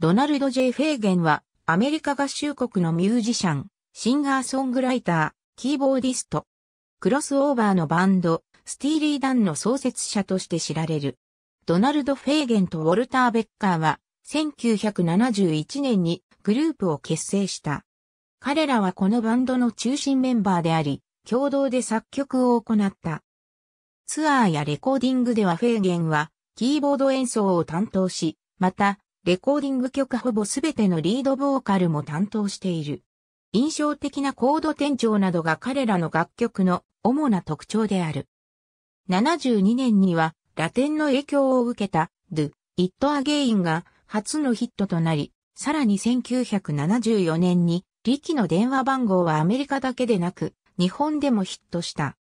ドナルド・ジェイフェーゲンは、アメリカ合衆国のミュージシャン、シンガーソングライター、キーボーディスト。クロスオーバーのバンド、スティーリー・ダンの創設者として知られる。ドナルド・フェーゲンとウォルター・ベッカーは、1971年にグループを結成した。彼らはこのバンドの中心メンバーであり、共同で作曲を行った。ツアーやレコーディングではフェーゲンは、キーボード演奏を担当し、また、レコーディング曲ほぼすべてのリードボーカルも担当している。印象的なコード転調などが彼らの楽曲の主な特徴である。72年にはラテンの影響を受けた Do It Again が初のヒットとなり、さらに1974年にリキの電話番号はアメリカだけでなく日本でもヒットした。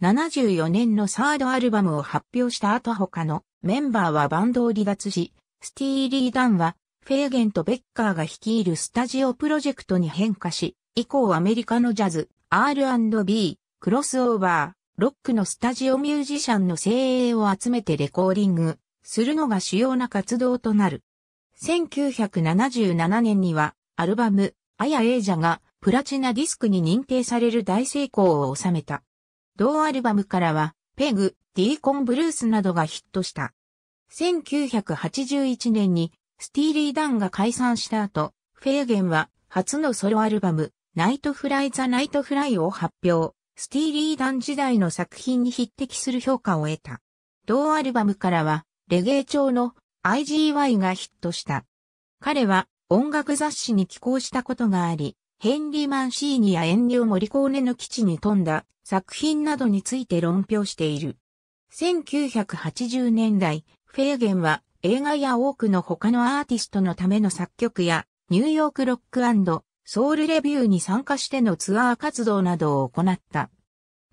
74年のサードアルバムを発表した後他のメンバーはバンドを離脱し、スティーリー・ダンは、フェーゲンとベッカーが率いるスタジオプロジェクトに変化し、以降アメリカのジャズ、R&B、クロスオーバー、ロックのスタジオミュージシャンの精鋭を集めてレコーディングするのが主要な活動となる。1977年にはアルバム、アヤエイジャがプラチナディスクに認定される大成功を収めた。同アルバムからは、ペグ、ディーコンブルースなどがヒットした。1981年にスティーリー・ダンが解散した後、フェーゲンは初のソロアルバム、ナイトフライ・ザ・ナイトフライを発表。スティーリー・ダン時代の作品に匹敵する評価を得た。同アルバムからは、レゲエ調の IGY がヒットした。彼は音楽雑誌に寄稿したことがあり、ヘンリー・マンシーニやエンリオ・モリコーネの基地に富んだ作品などについて論評している。1980年代、フェーゲンは映画や多くの他のアーティストのための作曲やニューヨークロックソウルレビューに参加してのツアー活動などを行った。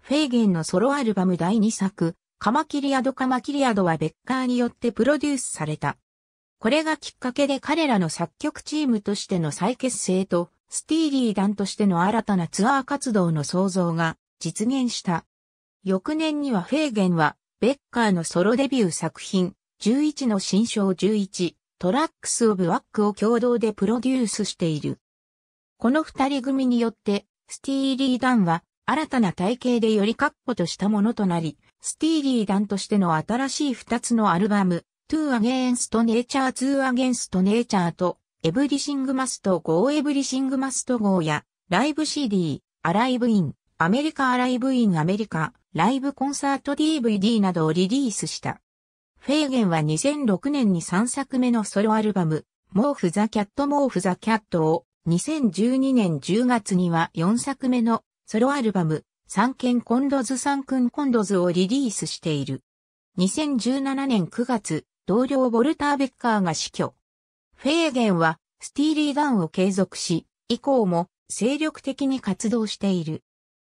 フェーゲンのソロアルバム第2作、カマキリアドカマキリアドはベッカーによってプロデュースされた。これがきっかけで彼らの作曲チームとしての再結成と、スティーリー団としての新たなツアー活動の創造が実現した。翌年にはフェーゲンは、ベッカーのソロデビュー作品、11の新章11、トラックス・オブ・ワックを共同でプロデュースしている。この二人組によって、スティーリー・ダンは、新たな体系でより確保としたものとなり、スティーリー・ダンとしての新しい二つのアルバム、トゥアゲンスト・ネ t チャー、u r アゲンスト・ネ i チャー。と、エブリシング・マスト・ゴー・エブリシング・マスト・ゴーや、ライブ CD、アライブ・イン、アメリカ・アライブ・イン・アメリカ、ライブ・コンサート DVD などをリリースした。フェーゲンは2006年に3作目のソロアルバム、ーフ・ザ・キャットーフ・ザ・キャットを、2012年10月には4作目のソロアルバム、三軒コンドズ三君コンドズをリリースしている。2017年9月、同僚ボルター・ベッカーが死去。フェーゲンは、スティーリー・ガンを継続し、以降も精力的に活動している。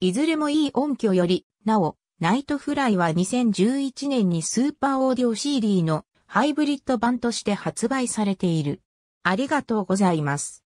いずれもいい音響より、なお、ナイトフライは2011年にスーパーオーディオ CD のハイブリッド版として発売されている。ありがとうございます。